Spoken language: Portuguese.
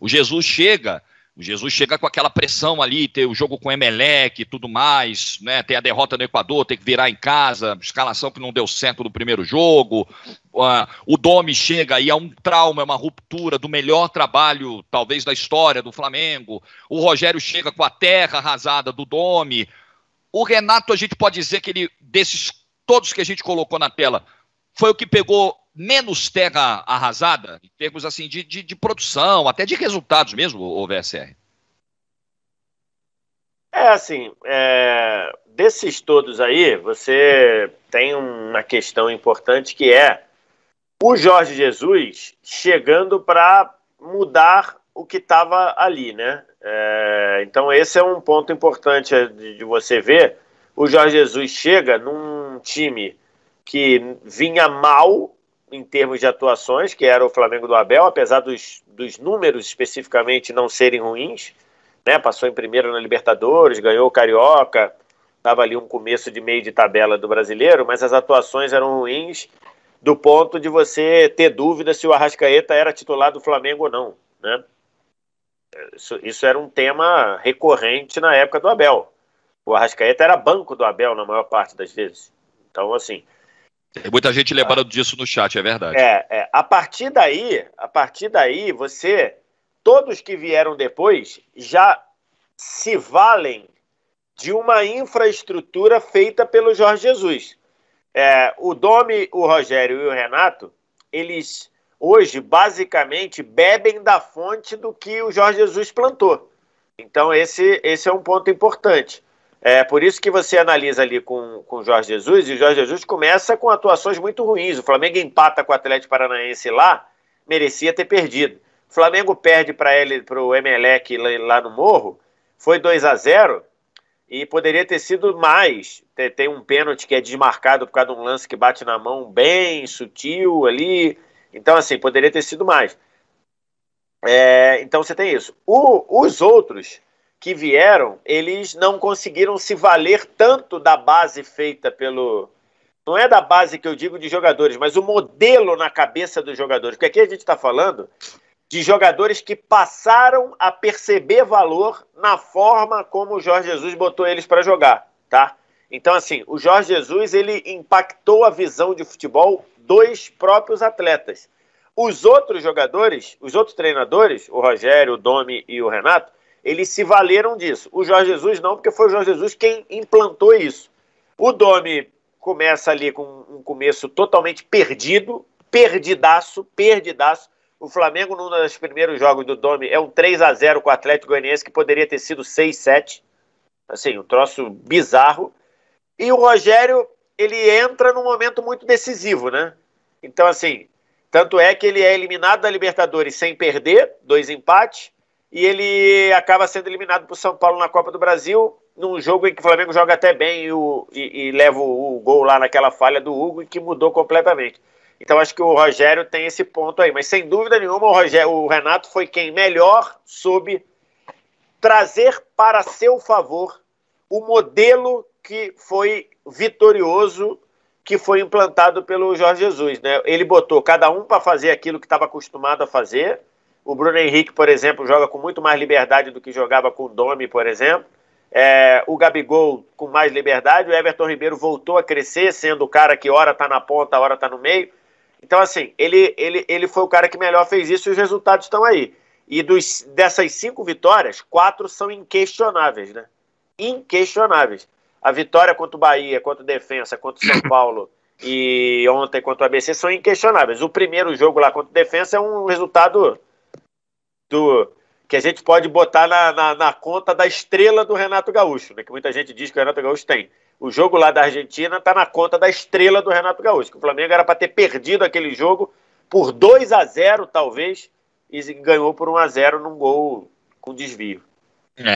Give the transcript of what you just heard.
O Jesus chega, o Jesus chega com aquela pressão ali, ter o jogo com Emelec e tudo mais, né? Tem a derrota no Equador, tem que virar em casa, escalação que não deu certo no primeiro jogo. o ah, Domi chega e é um trauma, é uma ruptura do melhor trabalho, talvez, da história do Flamengo. O Rogério chega com a terra arrasada do Domi. O Renato, a gente pode dizer que ele, desses todos que a gente colocou na tela, foi o que pegou menos terra arrasada, em termos assim de, de, de produção, até de resultados mesmo, o VSR? É assim, é, desses todos aí, você tem uma questão importante que é o Jorge Jesus chegando para mudar o que estava ali, né? É, então esse é um ponto importante de, de você ver. O Jorge Jesus chega num time que vinha mal em termos de atuações, que era o Flamengo do Abel, apesar dos, dos números especificamente não serem ruins, né? Passou em primeiro na Libertadores, ganhou o Carioca, estava ali um começo de meio de tabela do brasileiro, mas as atuações eram ruins do ponto de você ter dúvida se o Arrascaeta era titular do Flamengo ou não, né? Isso, isso era um tema recorrente na época do Abel. O Arrascaeta era banco do Abel na maior parte das vezes. Então, assim, tem muita gente lembrando ah. disso no chat, é verdade. É, é, a partir daí, a partir daí, você, todos que vieram depois, já se valem de uma infraestrutura feita pelo Jorge Jesus. É, o Domi, o Rogério e o Renato, eles hoje basicamente bebem da fonte do que o Jorge Jesus plantou. Então esse, esse é um ponto importante. É por isso que você analisa ali com, com o Jorge Jesus, e o Jorge Jesus começa com atuações muito ruins. O Flamengo empata com o Atlético Paranaense lá, merecia ter perdido. O Flamengo perde para o Emelec lá no Morro, foi 2 a 0 e poderia ter sido mais. Tem um pênalti que é desmarcado por causa de um lance que bate na mão bem sutil ali. Então, assim, poderia ter sido mais. É, então você tem isso. O, os outros que vieram, eles não conseguiram se valer tanto da base feita pelo. Não é da base que eu digo de jogadores, mas o modelo na cabeça dos jogadores. Porque aqui a gente está falando de jogadores que passaram a perceber valor na forma como o Jorge Jesus botou eles para jogar, tá? Então, assim, o Jorge Jesus ele impactou a visão de futebol dos próprios atletas. Os outros jogadores, os outros treinadores, o Rogério, o Domi e o Renato, eles se valeram disso. O Jorge Jesus não, porque foi o Jorge Jesus quem implantou isso. O Domi começa ali com um começo totalmente perdido, perdidaço, perdidaço. O Flamengo, num dos primeiros jogos do Domi, é um 3 a 0 com o Atlético Goianiense, que poderia ter sido 6-7. Assim, um troço bizarro. E o Rogério, ele entra num momento muito decisivo, né? Então, assim, tanto é que ele é eliminado da Libertadores sem perder, dois empates e ele acaba sendo eliminado por São Paulo na Copa do Brasil, num jogo em que o Flamengo joga até bem e, o, e, e leva o, o, gol lá naquela falha do Hugo, e que mudou completamente. Então acho que o Rogério tem esse ponto aí. Mas sem dúvida nenhuma, o, Rogério, o Renato foi quem melhor soube trazer para seu favor o modelo que foi vitorioso, que foi implantado pelo Jorge Jesus. Né? Ele botou cada um para fazer aquilo que estava acostumado a fazer o Bruno Henrique, por exemplo, joga com muito mais liberdade do que jogava com o Domi, por exemplo. É, o Gabigol com mais liberdade. O Everton Ribeiro voltou a crescer, sendo o cara que hora está na ponta, hora está no meio. Então, assim, ele, ele, ele foi o cara que melhor fez isso e os resultados estão aí. E dos, dessas cinco vitórias, quatro são inquestionáveis, né? Inquestionáveis. A vitória contra o Bahia, contra o Defensa, contra o São Paulo e ontem contra o ABC são inquestionáveis. O primeiro jogo lá contra o Defensa é um resultado do que a gente pode botar na, na, na, conta da estrela do Renato Gaúcho, né? Que muita gente diz que o Renato Gaúcho tem. O jogo lá da Argentina está na conta da estrela do Renato Gaúcho. Que o Flamengo era para ter perdido aquele jogo por 2 a 0 talvez, e ganhou por 1 a 0 num gol com desvio.